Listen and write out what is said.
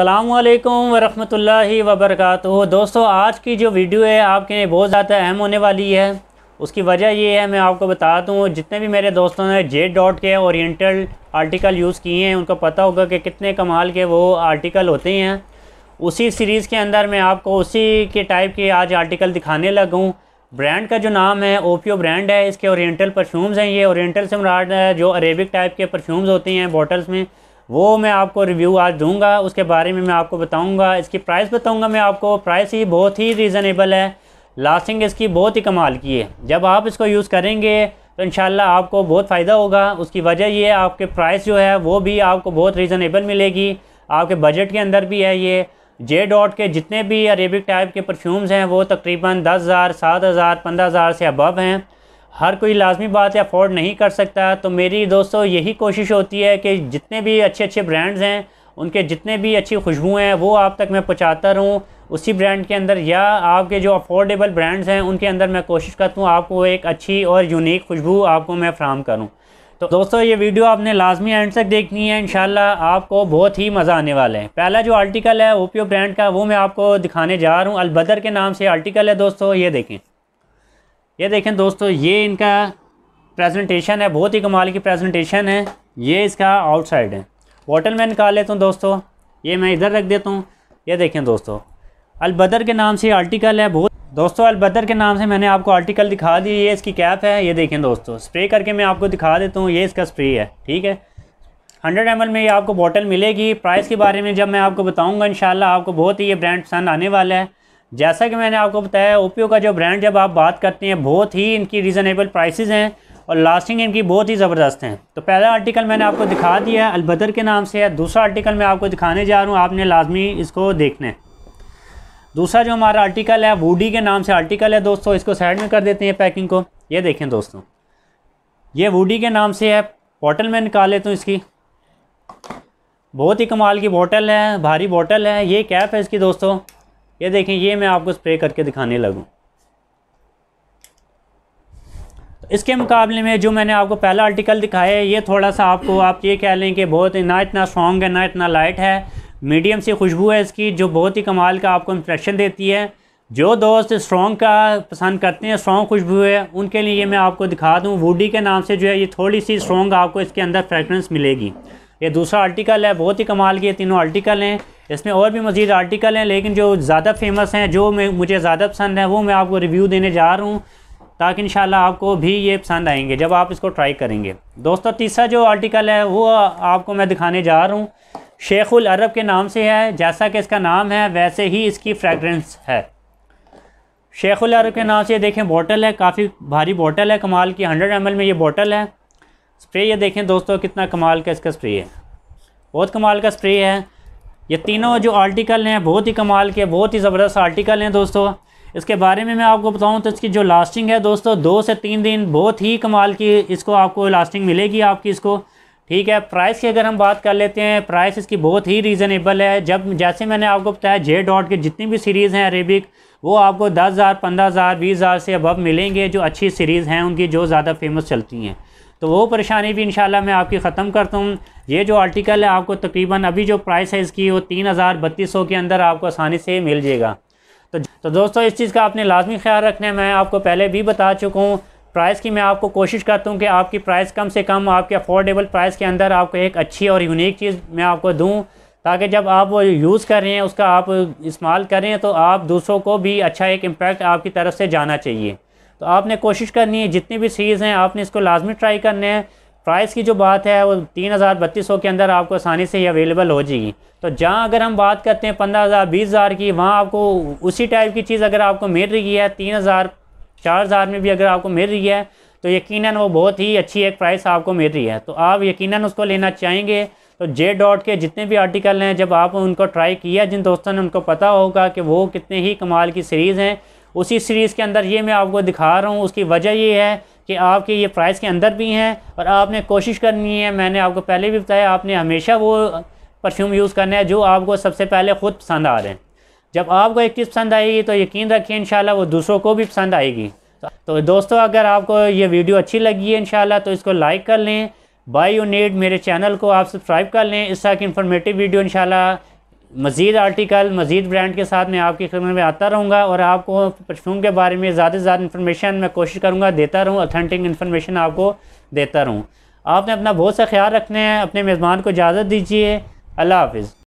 अल्लाम वरहमतुल्लाहि वरक दोस्तों आज की जो वीडियो है आपके लिए बहुत ज़्यादा अहम होने वाली है उसकी वजह ये है मैं आपको बता दूँ जितने भी मेरे दोस्तों ने J dot K oriental article use किए हैं उनको पता होगा कि कितने कमाल के वो आर्टिकल होते हैं उसी सीरीज़ के अंदर मैं आपको उसी के टाइप के आज आर्टिकल दिखाने लगूँ ब्रांड का जो नाम है ओपियो ब्रांड है इसके ओरिएंटल परफ्यूम्स हैं ये ओरिएंटल से मुराद जो अरेबिक टाइप के परफ्यूम्स होते हैं बॉटल्स में वो मैं आपको रिव्यू आज दूंगा उसके बारे में मैं आपको बताऊंगा इसकी प्राइस बताऊंगा मैं आपको प्राइस ही बहुत ही रीज़नेबल है लास्टिंग इसकी बहुत ही कमाल की है जब आप इसको यूज़ करेंगे तो इन आपको बहुत फ़ायदा होगा उसकी वजह ये है आपके प्राइस जो है वो भी आपको बहुत रीज़नेबल मिलेगी आपके बजट के अंदर भी है ये जे डॉट के जितने भी अरेबिक टाइप के परफ्यूम्स हैं वो तकरीबन दस हज़ार सात हज़ार पंद्रह हज़ार से अबव हैं हर कोई लाजमी बात है अफोर्ड नहीं कर सकता तो मेरी दोस्तों यही कोशिश होती है कि जितने भी अच्छे अच्छे ब्रांड्स हैं उनके जितने भी अच्छी खुशबू हैं वो आप तक मैं पहुँचाता रहूँ उसी ब्रांड के अंदर या आपके जो अफोर्डेबल ब्रांड्स हैं उनके अंदर मैं कोशिश करता हूँ आपको एक अच्छी और यूनिक खुशबू आपको मैं फ्राहम करूँ तो दोस्तों ये वीडियो आपने लाजमी एंड तक देखनी है इन आपको बहुत ही मज़ा आने वाला है पहला जो आर्टिकल है ओपियो ब्रांड का वो मैं आपको दिखाने जा रहा हूँ अलबदर के नाम से आर्टिकल है दोस्तों ये देखें ये देखें दोस्तों ये इनका प्रेजेंटेशन है बहुत ही कमाल की प्रेजेंटेशन है ये इसका आउटसाइड है बॉटल मैं निकाल लेता हूँ दोस्तों ये मैं इधर रख देता हूँ ये देखें दोस्तों अलबदर के नाम से आर्टिकल है बहुत दोस्तों अलबदर के नाम से मैंने आपको आर्टिकल दिखा दी ये इसकी कैप है ये देखें दोस्तों स्प्रे करके मैं आपको दिखा देता हूँ ये इसका स्प्रे है ठीक है हंड्रेड एम में ये आपको बॉटल मिलेगी प्राइस के बारे में जब मैं आपको बताऊँगा इन आपको बहुत ही ये ब्रांड पसंद आने वाला है जैसा कि मैंने आपको बताया ओपियो का जो ब्रांड जब आप बात करते हैं बहुत ही इनकी रीज़नेबल प्राइसेस हैं और लास्टिंग इनकी बहुत ही ज़बरदस्त हैं तो पहला आर्टिकल मैंने आपको दिखा दिया है अलबदर के नाम से है दूसरा आर्टिकल मैं आपको दिखाने जा रहा हूँ आपने लाजमी इसको देखना है दूसरा जो हमारा आर्टिकल है वूडी के नाम से आर्टिकल है दोस्तों इसको साइड में कर देते हैं पैकिंग को ये देखें दोस्तों ये वूडी के नाम से है बॉटल में निकाल लेता हूँ इसकी बहुत ही कमाल की बॉटल है भारी बॉटल है ये कैप है इसकी दोस्तों ये देखें ये मैं आपको स्प्रे करके दिखाने लगूँ इसके मुकाबले में जो मैंने आपको पहला आर्टिकल दिखाया है ये थोड़ा सा आपको आप ये कह लें कि बहुत ना इतना स्ट्रॉन्ग है ना इतना लाइट है मीडियम सी खुशबू है इसकी जो बहुत ही कमाल का आपको इंप्रेशन देती है जो दोस्त स्ट्रॉन्ग का पसंद करते हैं स्ट्रॉन्ग खुशबू है उनके लिए मैं आपको दिखा दूँ वूडी के नाम से जो है ये थोड़ी सी स्ट्रॉन्ग आपको इसके अंदर फ्रेगरेंस मिलेगी ये दूसरा आर्टिकल है बहुत ही कमाल की तीनों आर्टिकल हैं इसमें और भी मज़ीद आर्टिकल हैं लेकिन जो ज़्यादा फेमस हैं जो मैं मुझे ज़्यादा पसंद है वो मैं आपको रिव्यू देने जा रहा हूँ ताकि इन आपको भी ये पसंद आएंगे जब आप इसको ट्राई करेंगे दोस्तों तीसरा जो आर्टिकल है वो आपको मैं दिखाने जा रहा हूँ शेखुल अरब के नाम से है जैसा कि इसका नाम है वैसे ही इसकी फ्रेगरेंस है शेखुल अरब के नाम से देखें बोतल है काफ़ी भारी बोतल है कमाल की हंड्रेड एम में ये बोतल है स्प्रे ये देखें दोस्तों कितना कमाल का इसका स्प्रे है बहुत कमाल का स्प्रे है ये तीनों जो आर्टिकल हैं बहुत ही कमाल के बहुत ही ज़बरदस्त आर्टिकल हैं दोस्तों इसके बारे में मैं आपको बताऊं तो इसकी जो लास्टिंग है दोस्तों दो से तीन दिन बहुत ही कमाल की इसको आपको लास्टिंग मिलेगी आपकी इसको ठीक है प्राइस की अगर हम बात कर लेते हैं प्राइस इसकी बहुत ही रीज़नेबल है जब जैसे मैंने आपको बताया जे डॉट की जितनी भी सीरीज़ हैं अरेबिक वो आपको दस हज़ार पंद्रह हज़ार बीस हज़ार से अबव मिलेंगे जो अच्छी सीरीज़ हैं उनकी जो ज़्यादा फेमस चलती हैं तो वो परेशानी भी इन मैं आपकी ख़त्म करता हूँ ये जो आर्टिकल है आपको तकरीबन अभी जो प्राइस है इसकी वो तीन हज़ार बत्तीस सौ के अंदर आपको आसानी से मिल जाएगा तो तो दोस्तों इस चीज़ का आपने लाजमी ख्याल रखना है मैं आपको पहले भी बता चुका हूँ प्राइस की मैं आपको कोशिश करता हूँ कि आपकी प्राइस कम से कम आपके अफोर्डेबल प्राइस के अंदर आपको एक अच्छी और यूनिक चीज़ मैं आपको दूँ ताकि जब आप वो यूज़ कर रहे हैं उसका आप इस्तेमाल करें तो आप दूसरों को भी अच्छा एक इम्पैक्ट आपकी तरफ से जाना चाहिए तो आपने कोशिश करनी है जितनी भी सीरीज़ हैं आपने इसको लाजमी ट्राई करने हैं प्राइस की जो बात है वो तीन हज़ार बत्तीस सौ के अंदर आपको आसानी से ही अवेलेबल हो जाएगी तो जहाँ अगर हम बात करते हैं पंद्रह हज़ार बीस हज़ार की वहाँ आपको उसी टाइप की चीज़ अगर आपको मिल रही है तीन हज़ार चार हज़ार में भी अगर आपको मिल रही है तो यकीन वो बहुत ही अच्छी एक प्राइस आपको मिल रही है तो आप यकीन उसको लेना चाहेंगे तो जे डॉट के जितने भी आर्टिकल हैं जब आप उनको ट्राई किया जिन दोस्तों ने उनको पता होगा कि वो कितने ही कमाल की सीरीज़ हैं उसी सीरीज़ के अंदर ये मैं आपको दिखा रहा हूँ उसकी वजह ये है कि आपके ये प्राइस के अंदर भी हैं और आपने कोशिश करनी है मैंने आपको पहले भी बताया आपने हमेशा वो परफ्यूम यूज़ करना है जो आपको सबसे पहले ख़ुद पसंद आ रहे हैं जब आपको एक चीज़ पसंद आएगी तो यकीन रखिए इन वो दूसरों को भी पसंद आएगी तो दोस्तों अगर आपको ये वीडियो अच्छी लगी है इन तो इसको लाइक कर लें बाई यू नीड मेरे चैनल को आप सब्सक्राइब कर लें इस तरह की इन्फॉर्मेटिव वीडियो शाला मज़ीद आर्टिकल मज़ीद ब्रांड के साथ मैं आपकी खिदमत में आता रहूँगा और आपको परफ्यूम के बारे में ज़्यादा से ज़्यादा इन्फॉर्मेशन मैं कोशिश करूँगा देता रहूँ अथेंटिक इन्फॉर्मेशन आपको देता रहूँ आपने अपना बहुत सा ख्याल रखना है अपने मेज़बान को इजाज़त दीजिए अल्लाह हाफिज़